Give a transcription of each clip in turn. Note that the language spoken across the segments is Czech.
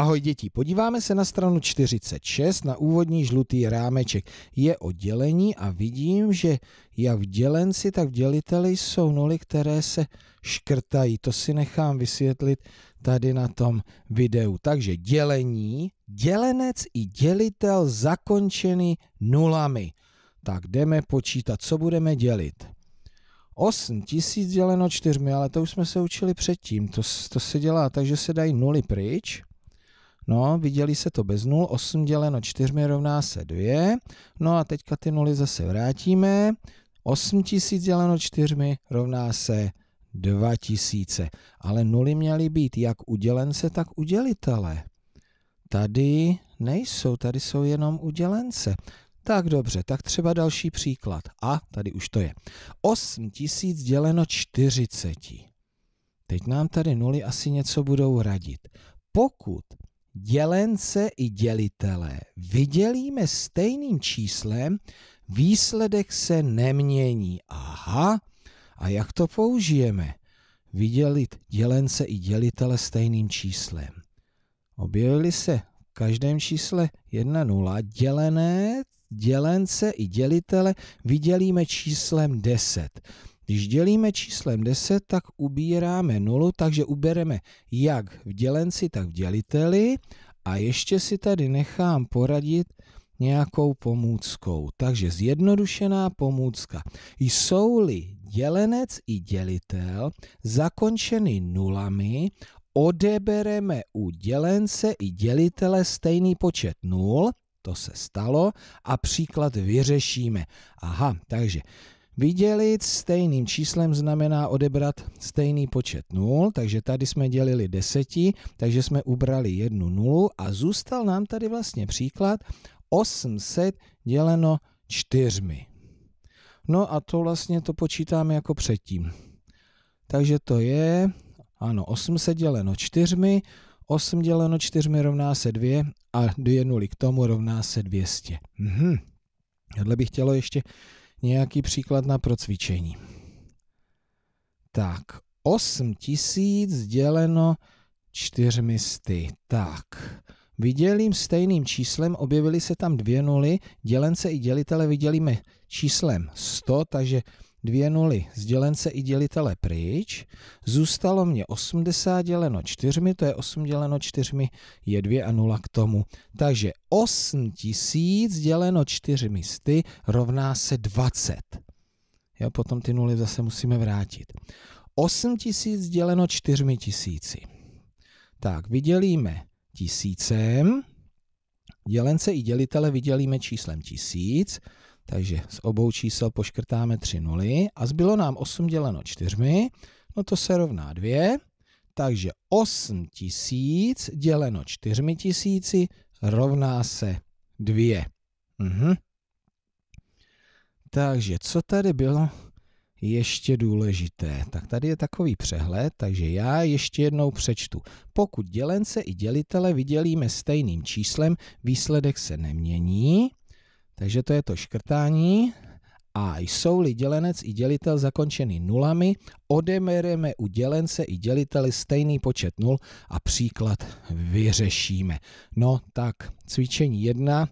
Ahoj děti, podíváme se na stranu 46 na úvodní žlutý rámeček. Je oddělení a vidím, že jak v dělenci, tak v děliteli jsou nuly, které se škrtají. To si nechám vysvětlit tady na tom videu. Takže dělení, dělenec i dělitel zakončený nulami. Tak jdeme počítat, co budeme dělit. 8 tisíc děleno čtyřmi, ale to už jsme se učili předtím. To, to se dělá tak, že se dají nuly pryč No, viděli se to bez nul, 8 děleno 4 rovná se 2. No a teďka ty nuly zase vrátíme. 8000 děleno 4 rovná se 2000. Ale nuly měly být jak udělence, tak udělitele. Tady nejsou, tady jsou jenom udělence. Tak dobře, tak třeba další příklad. A tady už to je. 8000 děleno 40. Teď nám tady nuly asi něco budou radit. Pokud dělence i dělitele vydělíme stejným číslem, výsledek se nemění. Aha, a jak to použijeme? Vydělit dělence i dělitele stejným číslem. Objevily se v každém čísle 1 nula dělené, dělence i dělitele vydělíme číslem 10. Když dělíme číslem 10, tak ubíráme nulu, takže ubereme jak v dělenci, tak v děliteli. A ještě si tady nechám poradit nějakou pomůckou. Takže zjednodušená pomůcka. Jsou-li dělenec i dělitel zakončeny nulami, odebereme u dělence i dělitele stejný počet nul, to se stalo, a příklad vyřešíme. Aha, takže Vydělit stejným číslem znamená odebrat stejný počet nul, takže tady jsme dělili deseti, takže jsme ubrali jednu nulu a zůstal nám tady vlastně příklad 800 děleno čtyřmi. No a to vlastně to počítáme jako předtím. Takže to je, ano, 800 děleno čtyřmi, 8 děleno 4 rovná se 2 a 2 nuly k tomu rovná se 200. Mhm. Tohle bych chtělo ještě nějaký příklad na procvičení. Tak, 8 tisíc děleno čtyřmi sty. Tak, vydělím stejným číslem objevily se tam dvě nuly, dělence i dělitele vydělíme číslem 100, takže dvě nuly z dělence i dělitele pryč, zůstalo mě 80 děleno 4, to je 8 děleno 4, je 2 a 0 k tomu. Takže 8 tisíc děleno 4 misty rovná se 20. Jo, potom ty nuly zase musíme vrátit. 8 tisíc děleno 4 tisíci. Tak, vydělíme tisícem, dělence i dělitele vydělíme číslem tisíc, takže z obou čísel poškrtáme 3 nuly a zbylo nám 8 děleno 4, no to se rovná 2, takže 8 tisíc děleno 4 tisíci rovná se 2. Mhm. Takže co tady bylo ještě důležité? Tak tady je takový přehled, takže já ještě jednou přečtu. Pokud dělence i dělitele vydělíme stejným číslem, výsledek se nemění. Takže to je to škrtání. A jsou-li dělenec i dělitel zakončený nulami, odemereme u dělence i děliteli stejný počet nul a příklad vyřešíme. No tak, cvičení jedna.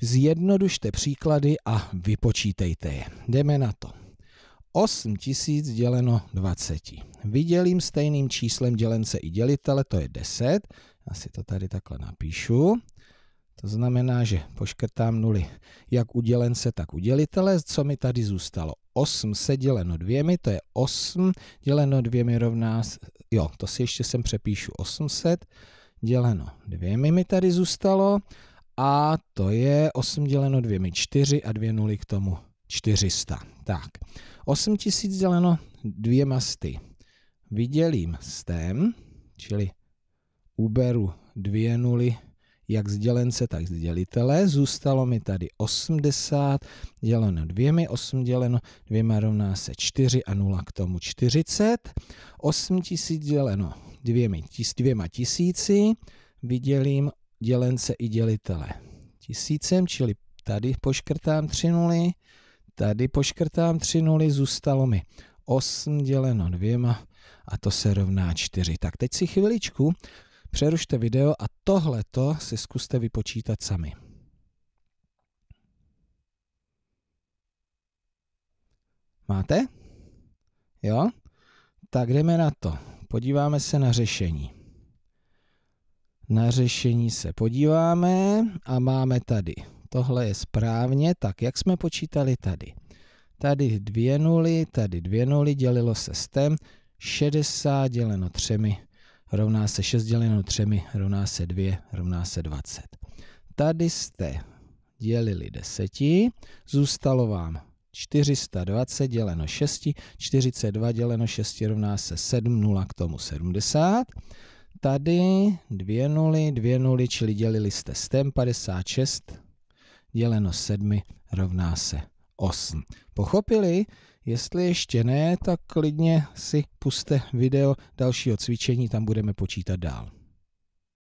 Zjednodušte příklady a vypočítejte je. Jdeme na to. 8 tisíc děleno 20. Vydělím stejným číslem dělence i dělitele, to je 10. Asi to tady takhle napíšu. To znamená, že poškrtám nuly jak u dělence, tak u dělitele. Co mi tady zůstalo? 8 se děleno dvěmi, to je 8, děleno dvěmi rovná, jo, to si ještě sem přepíšu 800, děleno dvěmi mi tady zůstalo a to je 8 děleno dvěmi 4 a dvě nuly k tomu 400. Tak, 8000 děleno dvěma sty. Vydělím stem, čili uberu dvě nuly jak z dělence, tak z dělitele. Zůstalo mi tady 80 děleno dvěmi, 8 děleno dvěma rovná se 4 a 0 k tomu 40. 8 tisíc děleno dvěmi, tis, dvěma tisíci vydělím dělence i dělitele tisícem, čili tady poškrtám 3 nuly, tady poškrtám 3 nuly, zůstalo mi 8 děleno dvěma a to se rovná 4. Tak teď si chviličku Přerušte video a tohleto si zkuste vypočítat sami. Máte? Jo? Tak jdeme na to. Podíváme se na řešení. Na řešení se podíváme a máme tady. Tohle je správně, tak jak jsme počítali tady. Tady dvě nuly, tady dvě nuly, dělilo se s tem. 60 děleno třemi rovná se 6 děleno 3, rovná se 2, rovná se 20. Tady jste dělili 10, zůstalo vám 420 děleno 6, 42 děleno 6 rovná se 7, 0 k tomu 70. Tady 2 nuly, 2 nuly, čili dělili jste stem 56 děleno 7 rovná se 8. Pochopili? Jestli ještě ne, tak klidně si puste video dalšího cvičení, tam budeme počítat dál.